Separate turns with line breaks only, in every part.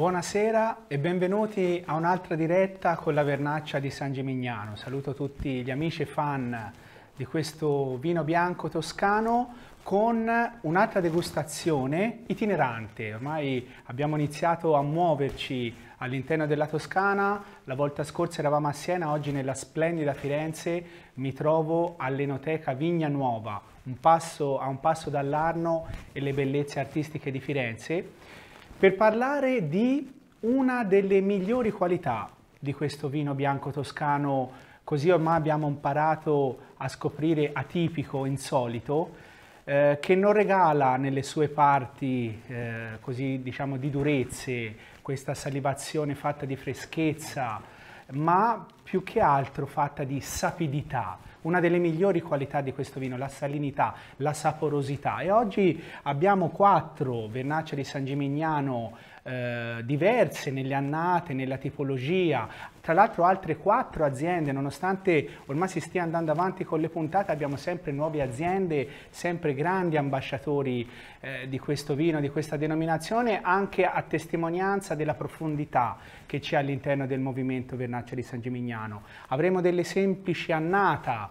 Buonasera e benvenuti a un'altra diretta con la Vernaccia di San Gimignano. Saluto tutti gli amici e fan di questo vino bianco toscano con un'altra degustazione itinerante. Ormai abbiamo iniziato a muoverci all'interno della Toscana, la volta scorsa eravamo a Siena, oggi nella splendida Firenze mi trovo all'Enoteca Vigna Nuova, un passo, a un passo dall'Arno e le bellezze artistiche di Firenze per parlare di una delle migliori qualità di questo vino bianco toscano, così ormai abbiamo imparato a scoprire atipico, insolito, eh, che non regala nelle sue parti eh, così diciamo di durezze, questa salivazione fatta di freschezza, ma più che altro fatta di sapidità una delle migliori qualità di questo vino, la salinità, la saporosità. E oggi abbiamo quattro vernacce di San Gimignano eh, diverse nelle annate, nella tipologia. Tra l'altro altre quattro aziende, nonostante ormai si stia andando avanti con le puntate, abbiamo sempre nuove aziende, sempre grandi ambasciatori eh, di questo vino, di questa denominazione, anche a testimonianza della profondità che c'è all'interno del movimento Vernaccia di San Gimignano. Avremo delle semplici annata,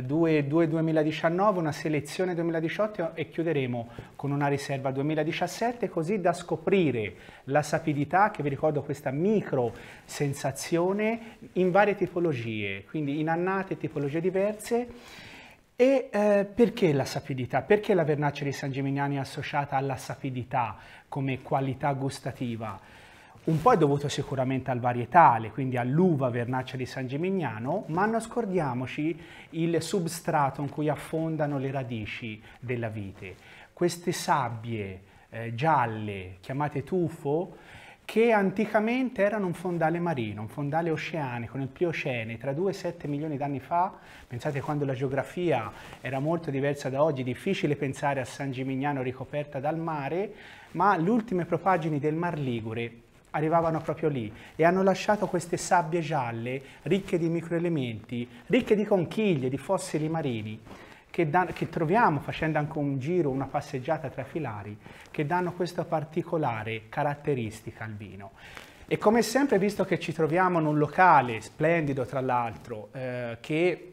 2 eh, 2019, una selezione 2018 e chiuderemo con una riserva 2017 così da scoprire la sapidità che vi ricordo questa micro sensazione in varie tipologie, quindi in annate tipologie diverse. E eh, perché la sapidità? Perché la vernaccia di San Geminiani è associata alla sapidità come qualità gustativa? Un po' è dovuto sicuramente al varietale, quindi all'uva vernaccia di San Gimignano, ma non scordiamoci il substrato in cui affondano le radici della vite. Queste sabbie eh, gialle, chiamate tufo, che anticamente erano un fondale marino, un fondale oceanico nel Pliocene, tra 2 e 7 milioni di anni fa, pensate quando la geografia era molto diversa da oggi, difficile pensare a San Gimignano ricoperta dal mare, ma le ultime propagini del Mar Ligure arrivavano proprio lì e hanno lasciato queste sabbie gialle ricche di microelementi, ricche di conchiglie, di fossili marini, che, danno, che, troviamo facendo anche un giro, una passeggiata tra filari, che danno questa particolare caratteristica al vino. E come sempre, visto che ci troviamo in un locale splendido, tra l'altro, eh, che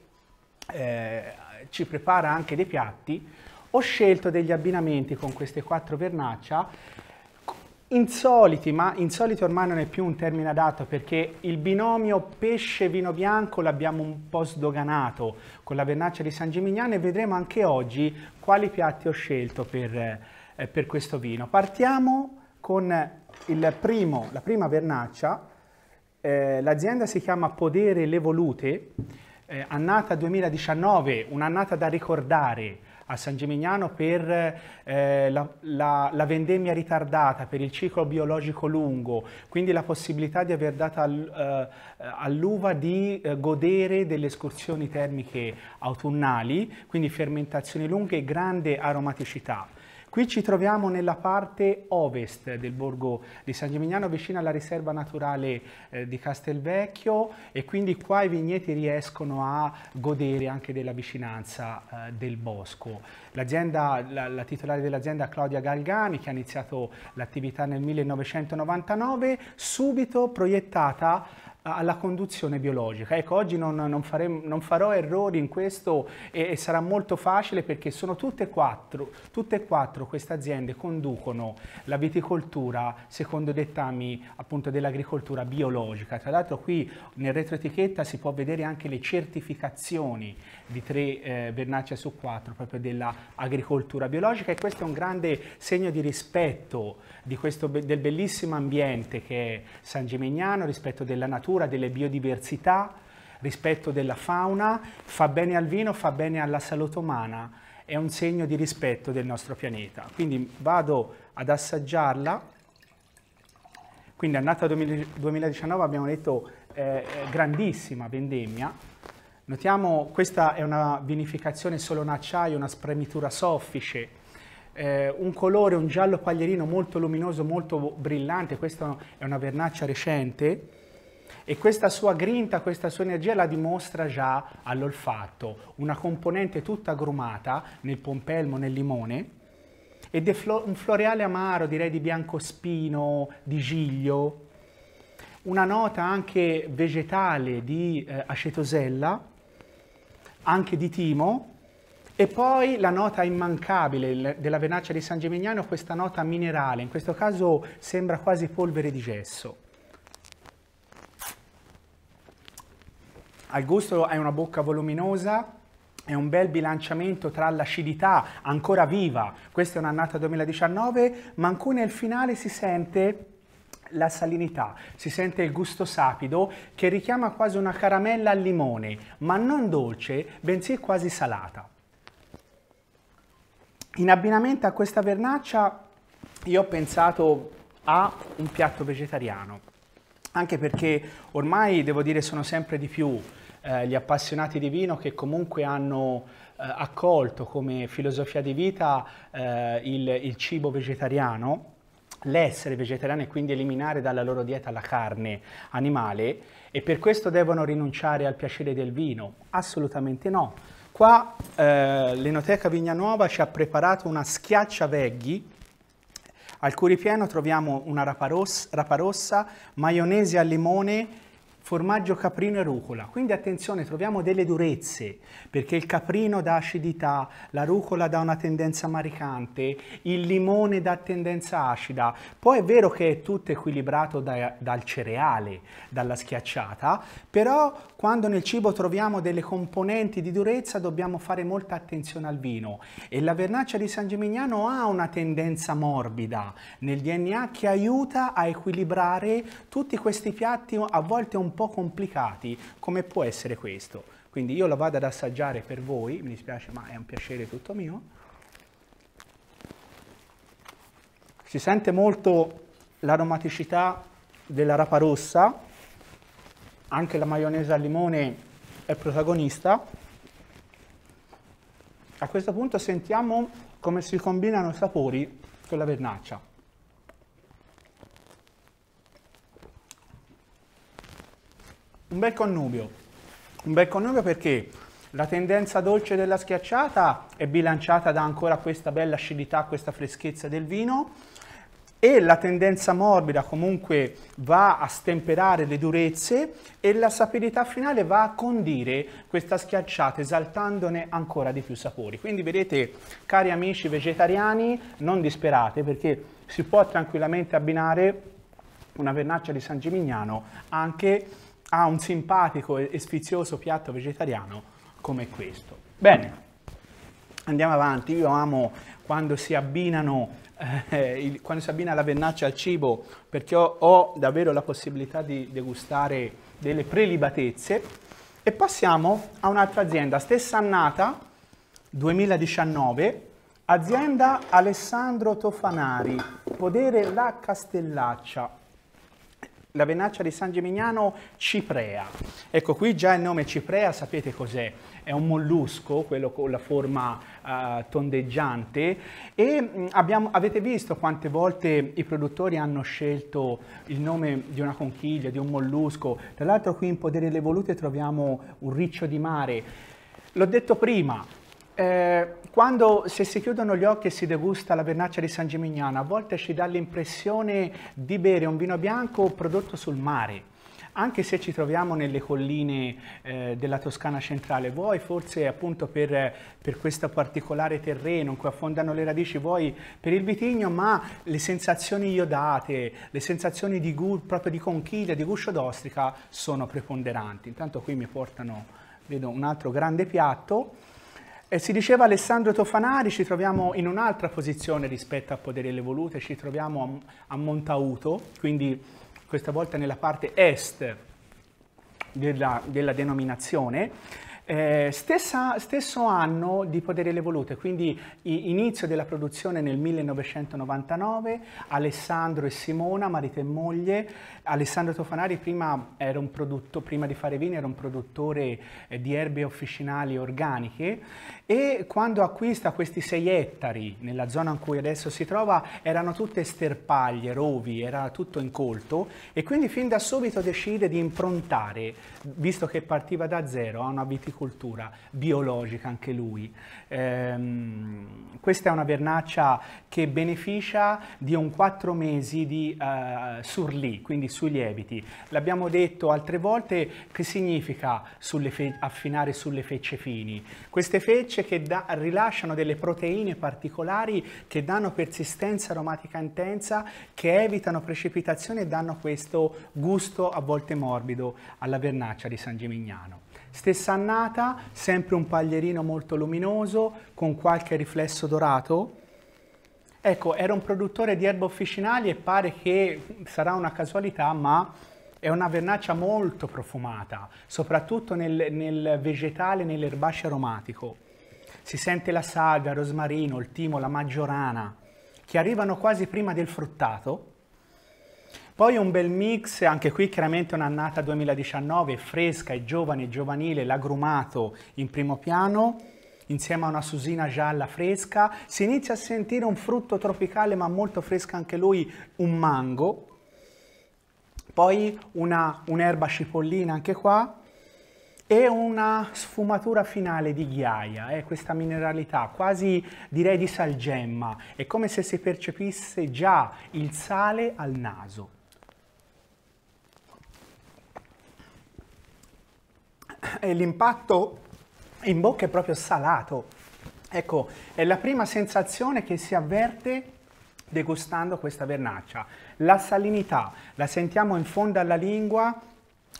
eh, ci prepara anche dei piatti, ho scelto degli abbinamenti con queste quattro vernaccia insoliti, ma insoliti ormai non è più un termine adatto perché il binomio pesce-vino bianco l'abbiamo un po' sdoganato con la vernaccia di San Gimignano e vedremo anche oggi quali piatti ho scelto per, eh, per questo vino. Partiamo con primo, la prima vernaccia, eh, l'azienda si chiama Podere Le Volute, eh, annata 2019, un'annata da ricordare a San Gimignano per eh, la, la, la, vendemmia ritardata, per il ciclo biologico lungo, quindi la possibilità di aver dato al, eh, all'uva di eh, godere delle escursioni termiche autunnali, quindi fermentazioni lunghe e grande aromaticità. Qui ci troviamo nella parte ovest del borgo di San Gimignano, vicino alla riserva naturale eh, di Castelvecchio e quindi qua i vigneti riescono a godere anche della vicinanza eh, del bosco. La, la, titolare dell'azienda Claudia Galgani, che ha iniziato l'attività nel 1999, subito proiettata alla conduzione biologica. Ecco, oggi non, non, faremo, non farò errori in questo e, e, sarà molto facile perché sono tutte e quattro, tutte e quattro queste aziende conducono la viticoltura secondo dettami appunto dell'agricoltura biologica. Tra l'altro qui nel retroetichetta si può vedere anche le certificazioni di tre eh, vernacce su quattro proprio dell'agricoltura biologica e questo è un grande segno di rispetto di questo, del bellissimo ambiente che è San Gimignano, rispetto della natura natura, delle biodiversità, rispetto della fauna, fa bene al vino, fa bene alla salute umana, è un segno di rispetto del nostro pianeta. Quindi vado ad assaggiarla. Quindi annata 2019 abbiamo detto eh, eh, grandissima vendemmia. Notiamo questa è una vinificazione solo in acciaio, una spremitura soffice, eh, un colore, un giallo paglierino molto luminoso, molto brillante, questa è una vernaccia recente, e questa sua grinta, questa sua energia la dimostra già all'olfatto, una componente tutta agrumata nel pompelmo, nel limone ed è flo- un floreale amaro, direi di biancospino, di giglio, una nota anche vegetale di eh, acetosella, anche di timo, e poi la nota immancabile della venaccia di San Gemignano, questa nota minerale, in questo caso sembra quasi polvere di gesso. al gusto hai una bocca voluminosa, è un bel bilanciamento tra l'acidità ancora viva, questa è un'annata 2019, ma anche nel finale si sente la salinità, si sente il gusto sapido che richiama quasi una caramella al limone, ma non dolce, bensì quasi salata. In abbinamento a questa vernaccia io ho pensato a un piatto vegetariano anche perché ormai devo dire sono sempre di più eh, gli appassionati di vino che comunque hanno eh, accolto come filosofia di vita eh, il, il cibo vegetariano l'essere vegetariano e quindi eliminare dalla loro dieta la carne animale e per questo devono rinunciare al piacere del vino? Assolutamente no. Qua eh, l'Enoteca Vignanuova ci ha preparato una schiaccia veggie al curipieno troviamo una rapa rossa, rapa rossa maionese al limone formaggio caprino e rucola. Quindi attenzione, troviamo delle durezze, perché il caprino dà acidità, la rucola dà una tendenza maricante, il limone dà tendenza acida. Poi è vero che è tutto equilibrato da, dal cereale, dalla schiacciata, però quando nel cibo troviamo delle componenti di durezza dobbiamo fare molta attenzione al vino. E la vernaccia di San Gimignano ha una tendenza morbida nel DNA che aiuta a equilibrare tutti questi piatti a volte un po' po' complicati come può essere questo. Quindi io lo vado ad assaggiare per voi, mi dispiace ma è un piacere tutto mio. Si sente molto l'aromaticità della rapa rossa, anche la maionese al limone è protagonista. A questo punto sentiamo come si combinano i sapori con la vernaccia. Un bel connubio. Un bel connubio perché la tendenza dolce della schiacciata è bilanciata da ancora questa bella acidità, questa freschezza del vino e la tendenza morbida comunque va a stemperare le durezze e la sapidità finale va a condire questa schiacciata esaltandone ancora di più sapori. Quindi vedete, cari amici vegetariani, non disperate perché si può tranquillamente abbinare una vernaccia di San Gimignano anche a un simpatico e sfizioso piatto vegetariano come questo. Bene, andiamo avanti, io amo quando si abbinano eh, eh il, quando si abbina la vernaccia al cibo, perché ho, ho, davvero la possibilità di degustare delle prelibatezze. E passiamo a un'altra azienda, stessa annata, 2019, azienda Alessandro Tofanari, Podere La Castellaccia la vernaccia di San Gemignano ciprea. Ecco qui già il nome ciprea sapete cos'è? È un mollusco, quello con la forma uh, tondeggiante e mm, abbiamo, avete visto quante volte i produttori hanno scelto il nome di una conchiglia, di un mollusco. Tra l'altro qui in Podere le Volute troviamo un riccio di mare. L'ho detto prima, eh, quando, se si chiudono gli occhi e si degusta la vernaccia di San Gimignano, a volte ci dà l'impressione di bere un vino bianco prodotto sul mare anche se ci troviamo nelle colline eh, della Toscana centrale, vuoi forse appunto per, per, questo particolare terreno in cui affondano le radici, vuoi per il vitigno, ma le sensazioni iodate, le sensazioni di proprio di conchiglia, di guscio d'ostrica sono preponderanti. Intanto qui mi portano, vedo un altro grande piatto e si diceva Alessandro Tofanari, ci troviamo in un'altra posizione rispetto a Podere Poderelle Volute, ci troviamo a, a Montauto, quindi questa volta nella parte est della, della denominazione, eh, stessa, stesso anno di Poderele Volute, quindi inizio della produzione nel 1999, Alessandro e Simona, marito e moglie. Alessandro Tofanari prima, prodotto, prima di fare vini era un produttore eh, di erbe officinali organiche e quando acquista questi sei ettari nella zona in cui adesso si trova erano tutte sterpaglie, rovi, era tutto incolto e quindi fin da subito decide di improntare, visto che partiva da zero ha una viticoltura un'orticoltura biologica anche lui. Ehm, questa è una vernaccia che beneficia di un 4 mesi di uh, eh, surlì, quindi sui lieviti. L'abbiamo detto altre volte che significa sulle affinare sulle fecce fini. Queste fecce che rilasciano delle proteine particolari che danno persistenza aromatica intensa, che evitano precipitazione e danno questo gusto a volte morbido alla vernaccia di San Gimignano. Stessa annata, sempre un paglierino molto luminoso con qualche riflesso dorato. Ecco, era un produttore di erbe officinali e pare che sarà una casualità, ma è una vernaccia molto profumata, soprattutto nel, nel vegetale, nell'erbaceo aromatico. Si sente la saga, il rosmarino, il timo, la maggiorana, che arrivano quasi prima del fruttato, poi un bel mix, anche qui chiaramente un'annata 2019, fresca e giovane, giovanile, l'agrumato in primo piano, insieme a una susina gialla fresca. Si inizia a sentire un frutto tropicale ma molto fresca anche lui, un mango. Poi un'erba cipollina anche qua e una sfumatura finale di ghiaia, eh, questa mineralità quasi direi di salgemma, è come se si percepisse già il sale al naso. e l'impatto in bocca è proprio salato. Ecco, è la prima sensazione che si avverte degustando questa vernaccia. La salinità la sentiamo in fondo alla lingua,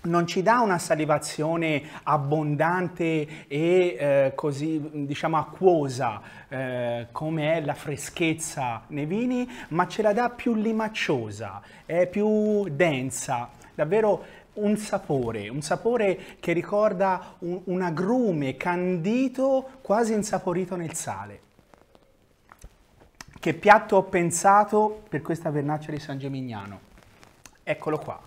non ci dà una salivazione abbondante e eh, così diciamo acquosa eh, come è la freschezza nei vini, ma ce la dà più limacciosa, è più densa, davvero un sapore, un sapore che ricorda un, un agrume candito quasi insaporito nel sale. Che piatto ho pensato per questa vernaccia di San Gemignano? Eccolo qua.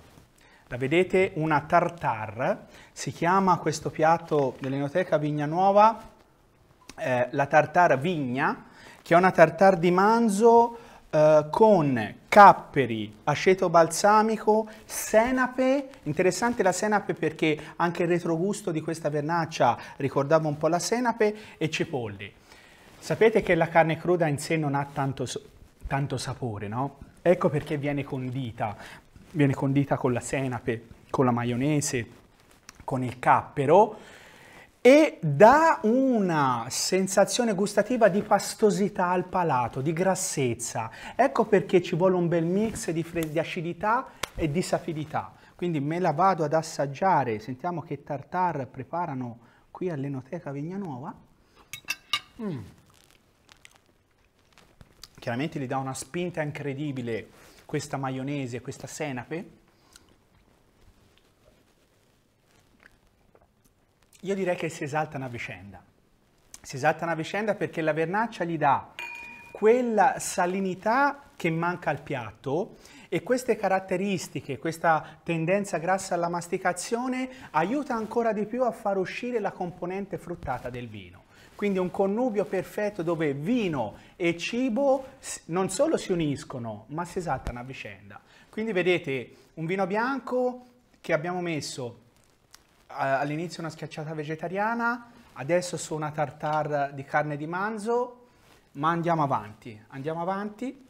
La vedete? Una tartar. Si chiama questo piatto dell'Enoteca Vignanuova eh, la tartar vigna, che è una tartar di manzo eh, con capperi, aceto balsamico, senape, interessante la senape perché anche il retrogusto di questa vernaccia ricordava un po' la senape e cipolle. Sapete che la carne cruda in sé non ha tanto, tanto sapore, no? Ecco perché viene condita, viene condita con la senape, con la maionese, con il cappero e dà una sensazione gustativa di pastosità al palato, di grassezza. Ecco perché ci vuole un bel mix di, di acidità e di sapidità. Quindi me la vado ad assaggiare, sentiamo che tartar preparano qui all'Enoteca Vignanuova. Mm. Chiaramente gli dà una spinta incredibile questa maionese, questa senape Io direi che si esaltano a vicenda. Si esaltano a vicenda perché la vernaccia gli dà quella salinità che manca al piatto e queste caratteristiche, questa tendenza grassa alla masticazione aiuta ancora di più a far uscire la componente fruttata del vino. Quindi un connubio perfetto dove vino e cibo non solo si uniscono, ma si esaltano a vicenda. Quindi vedete un vino bianco che abbiamo messo all'inizio una schiacciata vegetariana, adesso su una tartare di carne di manzo, ma andiamo avanti, andiamo avanti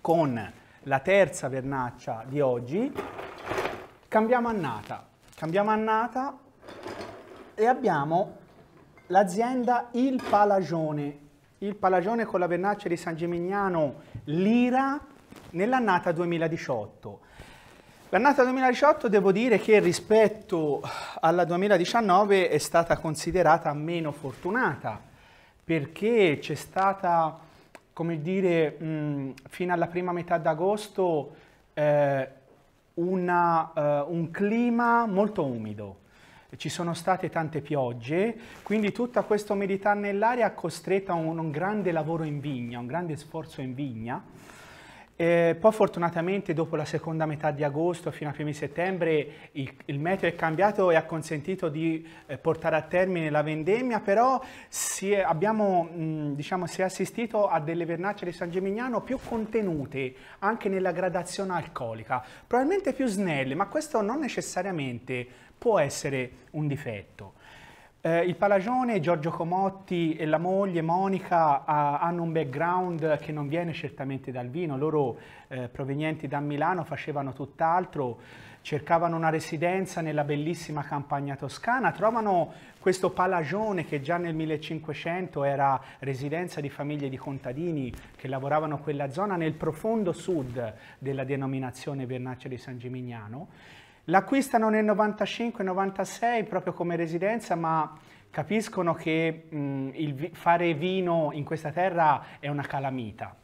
con la terza vernaccia di oggi, cambiamo annata, cambiamo annata e abbiamo l'azienda Il Palagione, Il Palagione con la vernaccia di San Gimignano Lira nell'annata 2018. L'annata 2018 devo dire che rispetto alla 2019 è stata considerata meno fortunata perché c'è stata, come dire, mh, fino alla prima metà d'agosto eh, una, eh, un clima molto umido. Ci sono state tante piogge, quindi tutta questa umidità nell'aria ha costretto a un, un grande lavoro in vigna, un grande sforzo in vigna eh, poi fortunatamente dopo la seconda metà di agosto fino a primi settembre il, il meteo è cambiato e ha consentito di eh, portare a termine la vendemmia, però si è, abbiamo mh, mm, diciamo, si è assistito a delle vernacce di San Gemignano più contenute anche nella gradazione alcolica, probabilmente più snelle, ma questo non necessariamente può essere un difetto. Eh, il Palagione, Giorgio Comotti e la moglie Monica ah, hanno un background che non viene certamente dal vino, loro eh, provenienti da Milano facevano tutt'altro, cercavano una residenza nella bellissima campagna toscana, trovano questo Palagione che già nel 1500 era residenza di famiglie di contadini che lavoravano quella zona nel profondo sud della denominazione Vernaccia di San Gimignano L'acquistano nel 95-96 proprio come residenza, ma capiscono che mh, fare vino in questa terra è una calamita.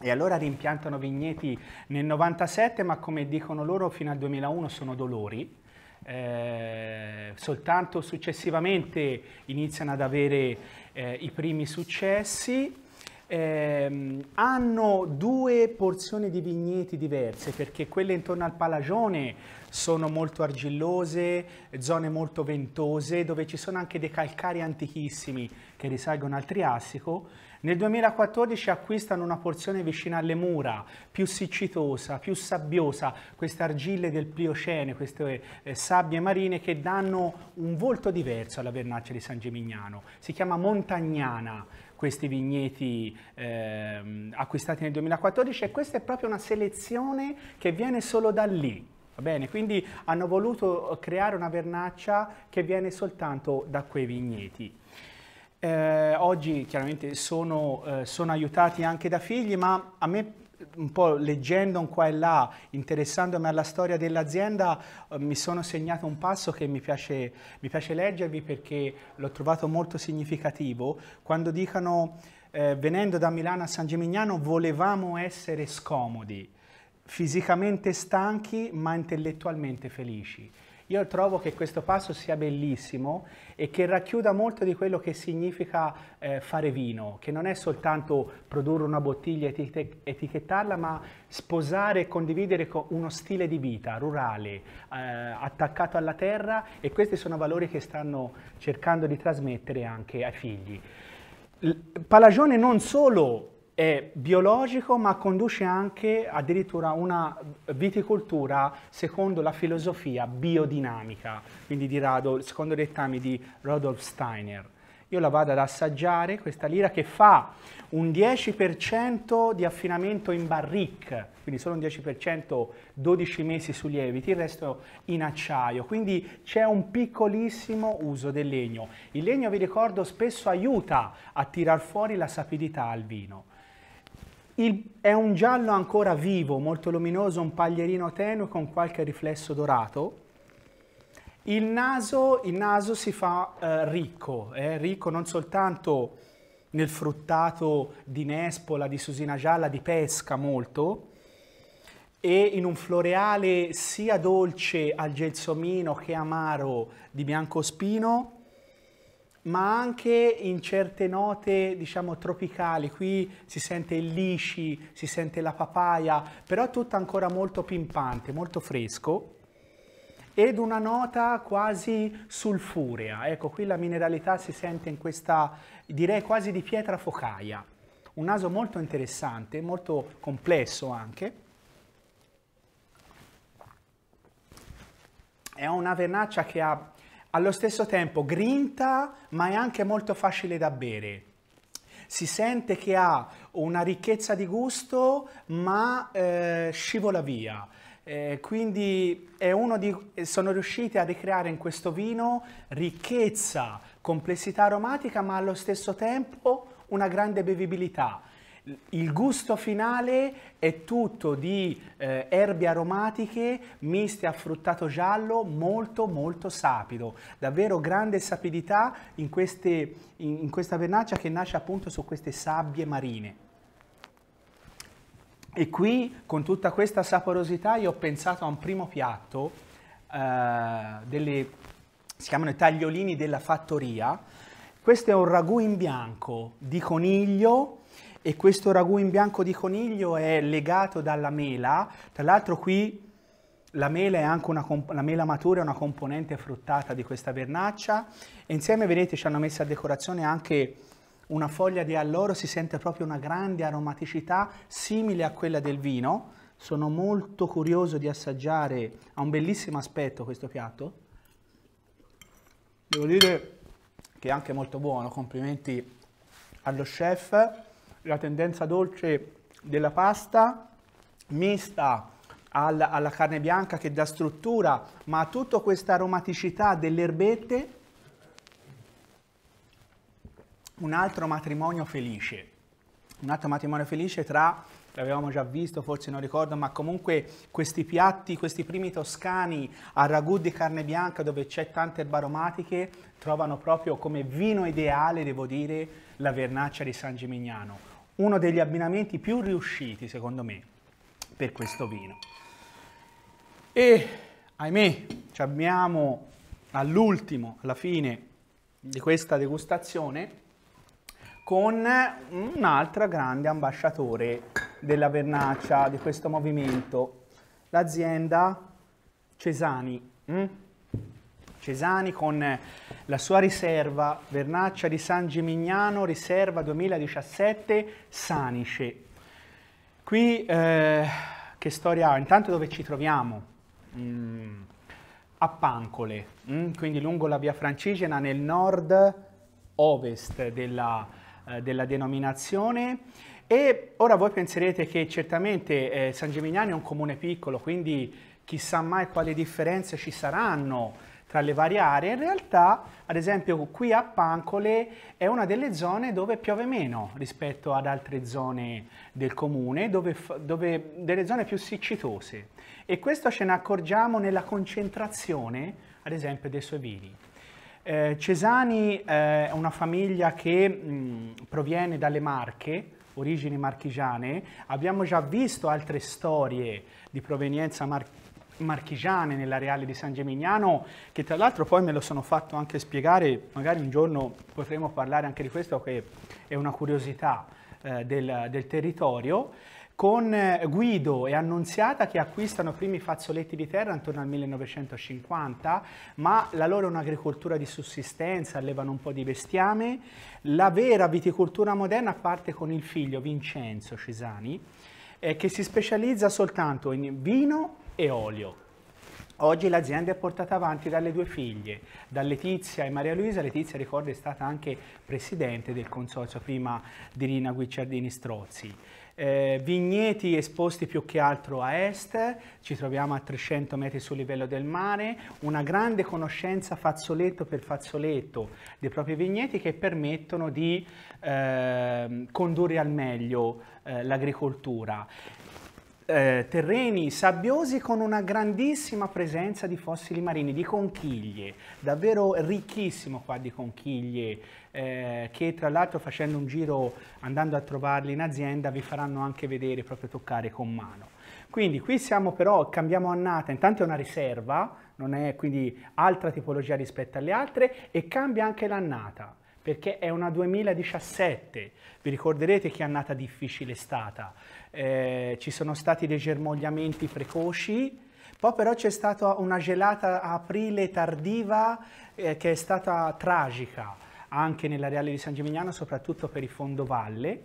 E allora rimpiantano vigneti nel 97, ma come dicono loro fino al 2001 sono dolori. Eh, soltanto successivamente iniziano ad avere eh, i primi successi. Eh, hanno due porzioni di vigneti diverse perché quelle intorno al Palagione sono molto argillose, zone molto ventose, dove ci sono anche dei calcari antichissimi che risalgono al Triassico. Nel 2014 acquistano una porzione vicina alle mura, più siccitosa, più sabbiosa, queste argille del Pliocene, queste eh, sabbie marine che danno un volto diverso alla vernaccia di San Gimignano. Si chiama Montagnana questi vigneti eh, acquistati nel 2014 e questa è proprio una selezione che viene solo da lì Va bene, quindi hanno voluto eh, creare una vernaccia che viene soltanto da quei vigneti. Eh, oggi chiaramente sono, eh, sono aiutati anche da figli, ma a me un po' leggendo un qua e là, interessandomi alla storia dell'azienda, eh, mi sono segnato un passo che mi piace, mi piace leggervi perché l'ho trovato molto significativo. Quando dicono, eh, venendo da Milano a San Gimignano, volevamo essere scomodi fisicamente stanchi ma intellettualmente felici. Io trovo che questo passo sia bellissimo e che racchiuda molto di quello che significa eh, fare vino, che non è soltanto produrre una bottiglia e etichettarla, ma sposare e condividere uno stile di vita rurale, eh, attaccato alla terra e questi sono valori che stanno cercando di trasmettere anche ai figli. Palagione non solo è biologico ma conduce anche addirittura una viticoltura secondo la filosofia biodinamica, quindi di Rado, secondo i dettami di Rudolf Steiner. Io la vado ad assaggiare, questa lira che fa un 10% di affinamento in barrique, quindi solo un 10%, 12 mesi su lieviti, il resto in acciaio, quindi c'è un piccolissimo uso del legno. Il legno, vi ricordo, spesso aiuta a tirar fuori la sapidità al vino. Il, è un giallo ancora vivo, molto luminoso, un paglierino tenue con qualche riflesso dorato. Il naso, il naso si fa eh, ricco, eh, ricco non soltanto nel fruttato di nespola, di susina gialla, di pesca molto, e in un floreale sia dolce al gelsomino che amaro di biancospino, ma anche in certe note, diciamo, tropicali. Qui si sente il lisci, si sente la papaya, però tutto ancora molto pimpante, molto fresco ed una nota quasi sulfurea. Ecco, qui la mineralità si sente in questa, direi quasi di pietra focaia. Un naso molto interessante, molto complesso anche. È una vernaccia che ha allo stesso tempo grinta, ma è anche molto facile da bere. Si sente che ha una ricchezza di gusto, ma eh, scivola via. Eh, quindi di, sono riusciti a ricreare in questo vino ricchezza, complessità aromatica, ma allo stesso tempo una grande bevibilità. Il gusto finale è tutto di eh, erbe aromatiche miste a fruttato giallo molto molto sapido, davvero grande sapidità in, queste, in, in questa vernaccia che nasce appunto su queste sabbie marine. E qui con tutta questa saporosità io ho pensato a un primo piatto, eh, delle, si chiamano i tagliolini della fattoria, questo è un ragù in bianco di coniglio, e questo ragù in bianco di coniglio è legato dalla mela. Tra l'altro qui la mela, è anche una, la mela matura è una componente fruttata di questa vernaccia e insieme vedete ci hanno messo a decorazione anche una foglia di alloro, si sente proprio una grande aromaticità simile a quella del vino. Sono molto curioso di assaggiare, ha un bellissimo aspetto questo piatto. Devo dire che è anche molto buono, complimenti allo chef la tendenza dolce della pasta mista alla, alla carne bianca che dà struttura, ma a tutta questa aromaticità delle erbette, un altro matrimonio felice. Un altro matrimonio felice tra, l'avevamo già visto, forse non ricordo, ma comunque questi piatti, questi primi toscani a ragù di carne bianca dove c'è tante erbe aromatiche, trovano proprio come vino ideale, devo dire, la vernaccia di San Gimignano uno degli abbinamenti più riusciti secondo me per questo vino. E ahimè, ci abbiamo all'ultimo, alla fine di questa degustazione, con un altro grande ambasciatore della vernaccia, di questo movimento, l'azienda Cesani. Mm? Cesani con la sua riserva Vernaccia di San Gimignano, riserva 2017 Sanice. Qui eh, che storia ha? Intanto dove ci troviamo? Mm, a Pancole, mm, quindi lungo la via Francigena nel nord-ovest della, eh, della denominazione. E ora voi penserete che certamente eh, San Gimignano è un comune piccolo, quindi chissà mai quali differenze ci saranno tra le varie aree. In realtà, ad esempio, qui a Pancole è una delle zone dove piove meno rispetto ad altre zone del comune, dove, dove delle zone più siccitose. E questo ce ne accorgiamo nella concentrazione, ad esempio, dei suoi vini. Eh, Cesani eh, è una famiglia che mh, proviene dalle Marche, origini marchigiane. Abbiamo già visto altre storie di provenienza marchigiana marchigiane nella Reale di San Gemignano, che tra l'altro poi me lo sono fatto anche spiegare, magari un giorno potremo parlare anche di questo che è una curiosità eh, del, del territorio, con eh, Guido e Annunziata che acquistano primi fazzoletti di terra intorno al 1950, ma la loro è un'agricoltura di sussistenza, allevano un po' di bestiame. La vera viticoltura moderna parte con il figlio Vincenzo Cesani, eh, che si specializza soltanto in vino e olio. Oggi l'azienda è portata avanti dalle due figlie, da Letizia e Maria Luisa. Letizia, ricordo, è stata anche presidente del consorzio prima di Rina Guicciardini Strozzi. Eh, vigneti esposti più che altro a est, ci troviamo a 300 metri sul livello del mare, una grande conoscenza fazzoletto per fazzoletto dei propri vigneti che permettono di eh, condurre al meglio eh, l'agricoltura eh, terreni sabbiosi con una grandissima presenza di fossili marini, di conchiglie, davvero ricchissimo qua di conchiglie, eh, che tra l'altro facendo un giro, andando a trovarli in azienda, vi faranno anche vedere, proprio toccare con mano. Quindi qui siamo però, cambiamo annata, intanto è una riserva, non è quindi altra tipologia rispetto alle altre, e cambia anche l'annata perché è una 2017. Vi ricorderete che annata difficile è stata. Eh, ci sono stati dei germogliamenti precoci, poi però c'è stata una gelata aprile tardiva eh, che è stata tragica anche nell'areale di San Gimignano, soprattutto per il valle,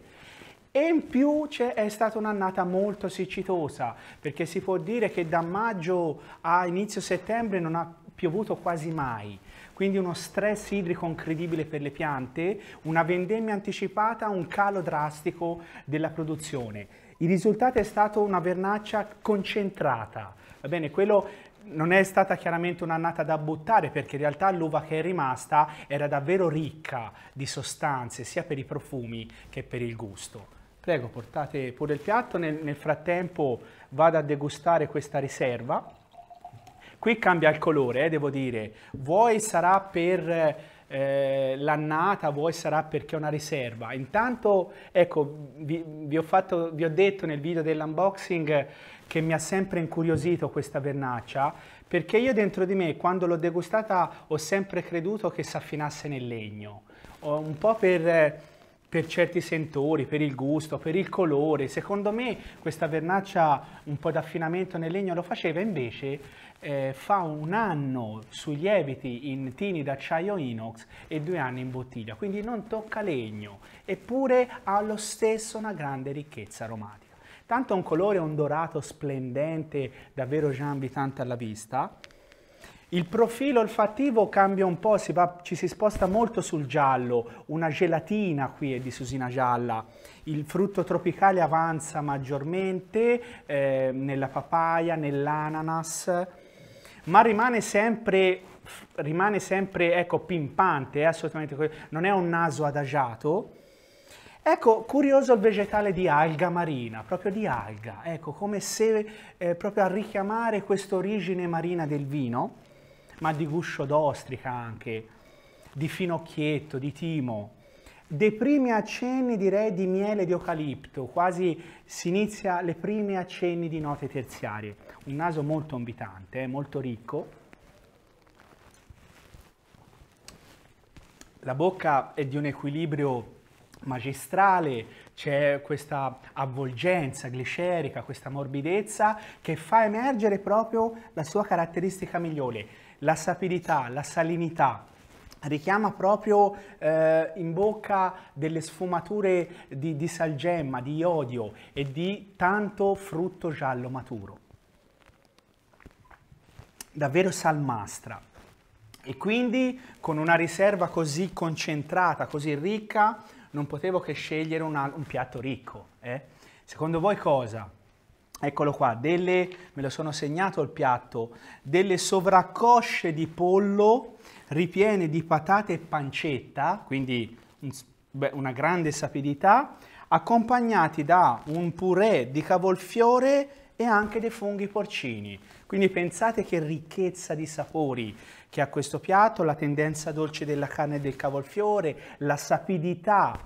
E in più è stata un'annata molto siccitosa, perché si può dire che da maggio a inizio settembre non ha piovuto quasi mai quindi uno stress idrico incredibile per le piante, una vendemmia anticipata, un calo drastico della produzione. Il risultato è stato una vernaccia concentrata. Va bene, quello non è stata chiaramente un'annata da buttare perché in realtà l'uva che è rimasta era davvero ricca di sostanze sia per i profumi che per il gusto. Prego, portate pure il piatto, nel, nel frattempo vado a degustare questa riserva. Qui cambia il colore, eh, devo dire. Vuoi sarà per eh, l'annata, vuoi sarà perché è una riserva. Intanto, ecco, vi, vi, ho fatto, vi ho detto nel video dell'unboxing che mi ha sempre incuriosito questa vernaccia, perché io dentro di me, quando l'ho degustata, ho sempre creduto che si affinasse nel legno. Un po' per per certi sentori, per il gusto, per il colore. Secondo me questa vernaccia un po' d'affinamento nel legno lo faceva, invece eh, fa un anno sui lieviti in tini d'acciaio inox e due anni in bottiglia, quindi non tocca legno, eppure ha lo stesso una grande ricchezza aromatica. Tanto un colore, un dorato splendente, davvero giambitante alla vista, il profilo olfattivo cambia un po', si va, ci si sposta molto sul giallo, una gelatina qui è di susina gialla, il frutto tropicale avanza maggiormente eh, nella papaya, nell'ananas, ma rimane sempre, rimane sempre ecco, pimpante, eh, non è un naso adagiato. Ecco, curioso il vegetale di alga marina, proprio di alga, ecco, come se eh, proprio a richiamare questa origine marina del vino ma di guscio d'ostrica anche, di finocchietto, di timo. Dei primi accenni direi di miele di eucalipto, quasi si inizia le prime accenni di note terziarie. Un naso molto invitante, eh, molto ricco. La bocca è di un equilibrio magistrale, c'è questa avvolgenza glicerica, questa morbidezza che fa emergere proprio la sua caratteristica migliore la sapidità, la salinità, richiama proprio eh, in bocca delle sfumature di, di salgemma, di iodio e di tanto frutto giallo maturo. Davvero salmastra. E quindi con una riserva così concentrata, così ricca, non potevo che scegliere una, un piatto ricco. Eh? Secondo voi cosa? Eccolo qua, delle, me lo sono segnato il piatto, delle sovraccosce di pollo ripiene di patate e pancetta, quindi beh, una grande sapidità, accompagnati da un purè di cavolfiore e anche dei funghi porcini. Quindi pensate che ricchezza di sapori che ha questo piatto, la tendenza dolce della carne e del cavolfiore, la sapidità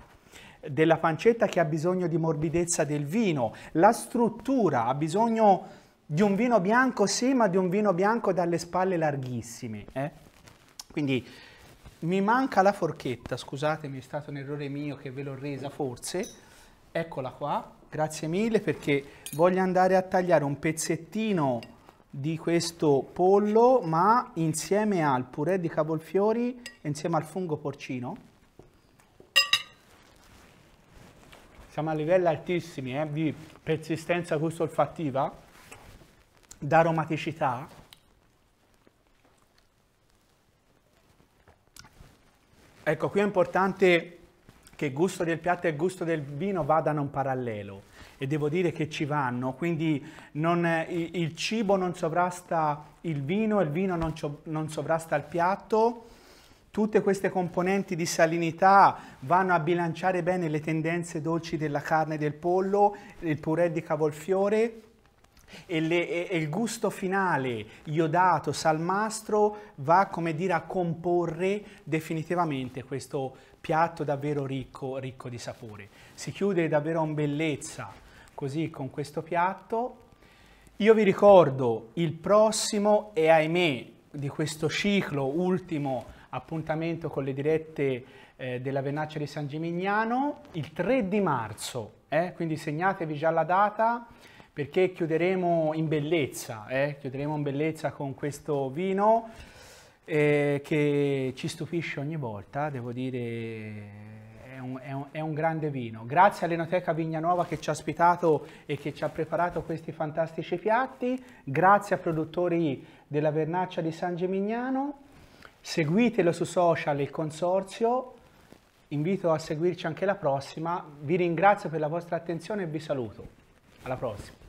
della pancetta che ha bisogno di morbidezza del vino, la struttura ha bisogno di un vino bianco sì, ma di un vino bianco dalle spalle larghissime. Eh? Quindi mi manca la forchetta, scusatemi, è stato un errore mio che ve l'ho resa forse. Eccola qua, grazie mille perché voglio andare a tagliare un pezzettino di questo pollo, ma insieme al purè di cavolfiori e insieme al fungo porcino. siamo a livelli altissimi eh, di persistenza gusto-olfattiva, d'aromaticità, Ecco, qui è importante che il gusto del piatto e il gusto del vino vadano in parallelo e devo dire che ci vanno, quindi non, eh, il, il cibo non sovrasta il vino, il vino non, non sovrasta il piatto, Tutte queste componenti di salinità vanno a bilanciare bene le tendenze dolci della carne del pollo, il purè di cavolfiore e, le, e, e, il gusto finale iodato, salmastro, va come dire a comporre definitivamente questo piatto davvero ricco, ricco di sapore. Si chiude davvero in bellezza così con questo piatto. Io vi ricordo il prossimo e ahimè di questo ciclo ultimo appuntamento con le dirette eh, della Vernaccia di San Gimignano il 3 di marzo, eh, quindi segnatevi già la data perché chiuderemo in bellezza, eh, chiuderemo in bellezza con questo vino eh, che ci stupisce ogni volta, devo dire è un, è, un, è un grande vino. Grazie all'Enoteca Vignanuova che ci ha ospitato e che ci ha preparato questi fantastici piatti, grazie a produttori della Vernaccia di San Gimignano Seguitelo su social il consorzio, invito a seguirci anche la prossima, vi ringrazio per la vostra attenzione e vi saluto. Alla prossima.